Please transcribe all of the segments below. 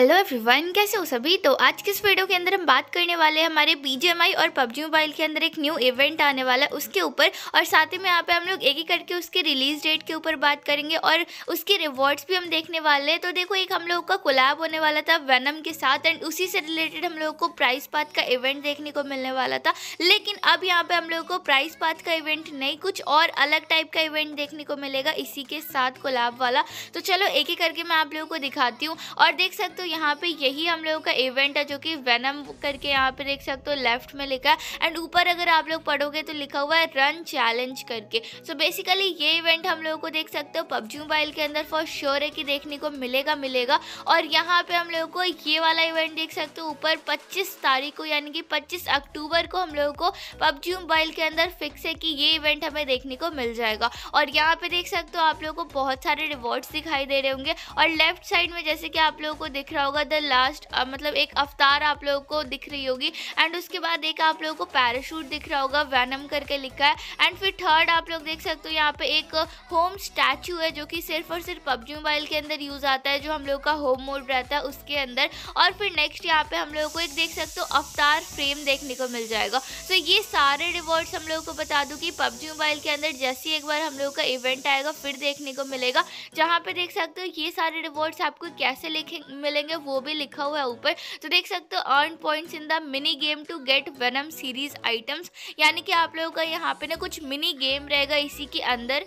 hello everyone कैसे हो सभी तो आज किस इस वीडियो के अंदर हम बात करने वाले हैं हमारे बीजेएमआई और पबजी मोबाइल के अंदर एक न्यू इवेंट आने वाला है उसके ऊपर और साथ ही में यहाँ पे हम लोग एक ही करके उसके रिलीज डेट के ऊपर बात करेंगे और उसके रिवॉर्ड्स भी हम देखने वाले हैं तो देखो एक हम लोगों का कोलाब होने वाला था वैनम के साथ एंड उसी से रिलेटेड हम लोगों को प्राइस पाथ का इवेंट देखने को मिलने वाला था लेकिन अब यहाँ पर हम लोगों को प्राइस पाथ का इवेंट नहीं कुछ और अलग टाइप का इवेंट देखने को मिलेगा इसी के साथ कोलाब वाला तो चलो एक ही करके मैं आप लोगों को दिखाती हूँ और देख सकते हो यहाँ पे यही हम लोगों का इवेंट है जो कि वेनम करके यहाँ पे देख सकते हो लेफ्ट में लिखा है एंड ऊपर अगर आप लोग पढ़ोगे तो लिखा हुआ है रन चैलेंज करके सो so बेसिकली ये इवेंट हम लोगों को देख सकते हो पबजी मोबाइल के अंदर फॉर श्योर है कि देखने को मिलेगा मिलेगा और यहाँ पे हम लोगों को ये वाला इवेंट देख सकते हो ऊपर पच्चीस तारीख को यानी कि पच्चीस अक्टूबर को हम लोगों को पबजी मोबाइल के अंदर फिक्स है कि ये इवेंट हमें देखने को मिल जाएगा और यहाँ पे देख सकते हो आप लोगों को बहुत सारे रिवॉर्ड्स दिखाई दे रहे होंगे और लेफ्ट साइड में जैसे कि आप लोगों को दिख दिख रहा होगा द लास्ट मतलब एक अवतार आप लोगों को दिख रही होगी एंड उसके बाद एक आप लोगों को पैराशूट दिख रहा होगा वैनम करके लिखा है एंड फिर थर्ड आप लोग देख सकते हो यहाँ पे एक होम स्टैचू है जो कि सिर्फ और सिर्फ पबजी मोबाइल के अंदर यूज़ आता है जो हम लोग का होम मोड रहता है उसके अंदर और फिर नेक्स्ट यहाँ पे हम लोगों को एक देख सकते हो अवतार फ्रेम देखने को मिल जाएगा सो ये सारे रिवॉर्ड्स हम लोगों को बता दूँ कि पबजी मोबाइल के अंदर जैसे ही एक बार हम लोगों का इवेंट आएगा फिर देखने को मिलेगा जहाँ पे देख सकते हो ये सारे रिवॉर्ड्स आपको कैसे लिखे मिले करेंगे वो भी लिखा हुआ है ऊपर तो देख सकते हो earn points in the mini game to get Venom series items यानी कि आप लोगों का यहाँ पे ना कुछ मिनी गेम रहेगा इसी के अंदर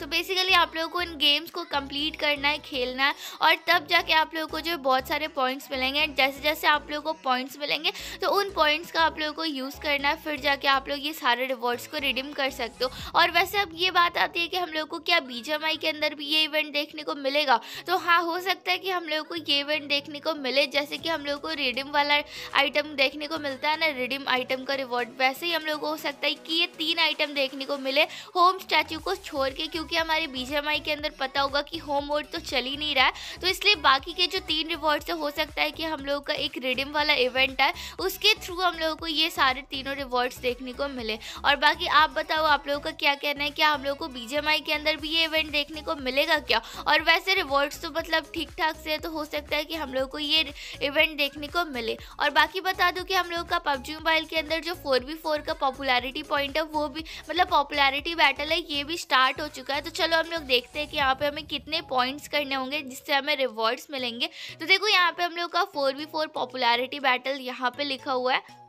तो बेसिकली आप लोगों को इन गेम्स को कंप्लीट करना है खेलना है और तब जाके आप लोगों को जो बहुत सारे पॉइंट्स मिलेंगे एंड जैसे जैसे आप लोगों को पॉइंट्स मिलेंगे तो उन पॉइंट्स का आप लोगों को यूज़ करना है फिर जाके आप लोग ये सारे रिवॉर्ड्स को रिडीम कर सकते हो और वैसे अब ये बात आती है कि हम लोग को क्या बीजेमआई के अंदर भी ये इवेंट देखने को मिलेगा तो हाँ हो सकता है कि हम लोगों को ये इवेंट देखने को मिले जैसे कि हम लोग को रिडीम वाला आइटम देखने को मिलता है ना रिडीम आइटम का रिवॉर्ड वैसे ही हम लोग को हो सकता है कि ये तीन आइटम देखने को मिले होम स्टैचू को छोड़ के क्योंकि क्योंकि हमारे बीजेएमआई के अंदर पता होगा कि होम मोड तो चल ही नहीं रहा है तो इसलिए बाकी के जो तीन रिवॉर्ड्स हो सकता है कि हम लोगों का एक रिडिम वाला इवेंट है उसके थ्रू हम लोगों को ये सारे तीनों रिवॉर्ड्स देखने को मिले और बाकी आप बताओ आप लोगों का क्या कहना है क्या हम लोग को बीजेएमआई के अंदर भी ये इवेंट देखने को मिलेगा क्या और वैसे रिवॉर्ड्स तो मतलब ठीक ठाक से तो हो सकता है कि हम लोग को ये इवेंट देखने को मिले और बाकी बता दूँ कि हम लोग का पबजी मोबाइल के अंदर जो फोर का पॉपुलरिटी पॉइंट है वो भी मतलब पॉपुलरिटी बैटल है ये भी स्टार्ट हो चुका है चुका है तो चलो हम लोग देखते हैं कि यहाँ पे हमें कितने पॉइंट्स करने होंगे जिससे हमें रिवॉर्ड्स मिलेंगे तो देखो यहाँ पे हम लोग का four v four popularity battle यहाँ पे लिखा हुआ है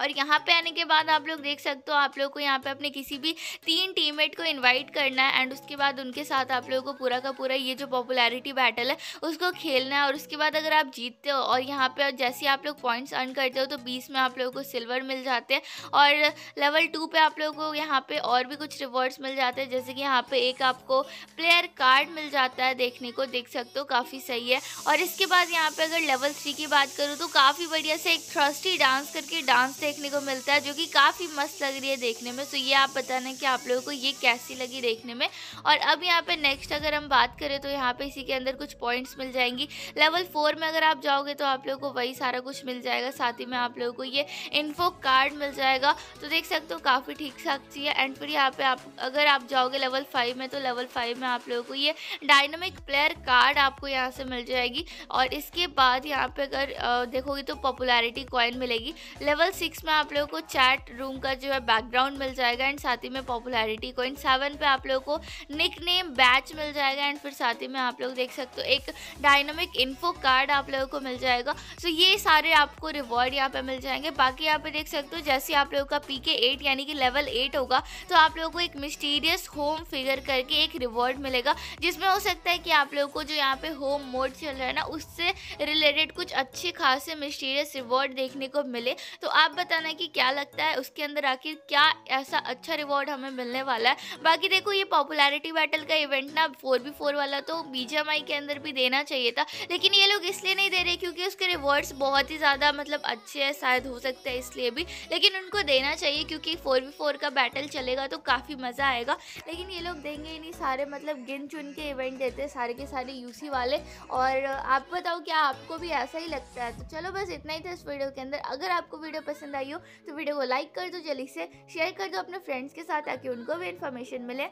और यहाँ पे आने के बाद आप लोग देख सकते हो आप लोग को यहाँ पे अपने किसी भी तीन टीममेट को इनवाइट करना है एंड उसके बाद उनके साथ आप लोगों को पूरा का पूरा ये जो पॉपुलैरिटी बैटल है उसको खेलना है और उसके बाद अगर आप जीतते हो और यहाँ पे जैसे आप लोग पॉइंट्स अर्न करते हो तो बीस में आप लोगों को सिल्वर मिल जाते हैं और लेवल टू पर आप लोगों को यहाँ पर और भी कुछ रिवॉर्ड्स मिल जाते हैं जैसे कि यहाँ पर एक आपको प्लेयर कार्ड मिल जाता है देखने को देख सकते हो काफ़ी सही है और इसके बाद यहाँ पर अगर लेवल थ्री की बात करूँ तो काफ़ी बढ़िया से एक ट्रस्टी डांस करके डांस देखने को मिलता है जो कि काफ़ी मस्त लग रही है देखने में सो ये आप बताना कि आप लोगों को ये कैसी लगी देखने में और अब यहाँ पे नेक्स्ट अगर हम बात करें तो यहाँ पे इसी के अंदर कुछ पॉइंट्स मिल जाएंगी लेवल फोर में अगर आप जाओगे तो आप लोगों को वही सारा कुछ मिल जाएगा साथ ही में आप लोगों को ये इन्फो कार्ड मिल जाएगा तो देख सकते हो काफ़ी ठीक ठाक चाहिए एंड फिर यहाँ पे आप अगर आप जाओगे लेवल फाइव में तो लेवल फाइव में आप लोगों को ये डायनामिक प्लेयर कार्ड आपको यहाँ से मिल जाएगी और इसके बाद यहाँ पे अगर देखोगे तो पॉपुलैरिटी कॉइन मिलेगी लेवल सिक्स सिक्स में आप लोगों को चैट रूम का जो है बैकग्राउंड मिल जाएगा एंड साथ ही में पॉपुलैरिटी को एंड सेवन पे आप लोगों को निक नेम बैच मिल जाएगा एंड फिर साथ ही में आप लोग देख सकते हो एक डायनामिक इन्फो कार्ड आप लोगों को मिल जाएगा सो ये सारे आपको रिवॉर्ड यहाँ पर मिल जाएंगे बाकी यहाँ पे देख सकते हो जैसे आप लोगों का पी के एट यानी कि लेवल एट होगा तो आप लोगों को एक मिस्टीरियस होम फिगर करके एक रिवॉर्ड मिलेगा जिसमें हो सकता है कि आप लोगों को जो यहाँ पे होम मोड चल रहा है ना उससे रिलेटेड कुछ अच्छे खासे मिस्टीरियस रिवॉर्ड देखने को मिले तो आप बताना कि क्या लगता है उसके अंदर आखिर क्या ऐसा अच्छा रिवॉर्ड हमें मिलने वाला है बाकी देखो ये पॉपुलैरिटी बैटल का इवेंट ना फोर बी फोर वाला तो बीजेएमआई के अंदर भी देना चाहिए था लेकिन ये लोग इसलिए नहीं दे रहे क्योंकि उसके रिवॉर्ड्स बहुत ही ज़्यादा मतलब अच्छे हैं शायद हो सकता है इसलिए भी लेकिन उनको देना चाहिए क्योंकि फोर बी फोर का बैटल चलेगा तो काफ़ी मज़ा आएगा लेकिन ये लोग देंगे ही नहीं सारे मतलब गिन चुन के इवेंट देते हैं सारे के सारे यूसी वाले और आप बताओ क्या आपको भी ऐसा ही लगता है तो चलो बस इतना ही था इस वीडियो के अंदर अगर आपको वीडियो पसंद पसंद आई हो तो वीडियो को लाइक कर दो जल्दी से शेयर कर दो अपने फ्रेंड्स के साथ ताकि उनको भी इन्फॉर्मेशन मिले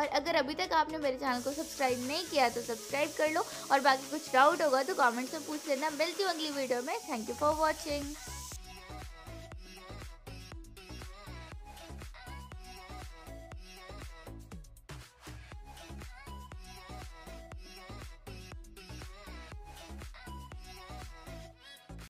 और अगर अभी तक आपने मेरे चैनल को सब्सक्राइब नहीं किया तो सब्सक्राइब कर लो और बाकी कुछ डाउट होगा तो कमेंट्स में पूछ लेना मिलती हूँ अगली वीडियो में थैंक यू फॉर वॉचिंग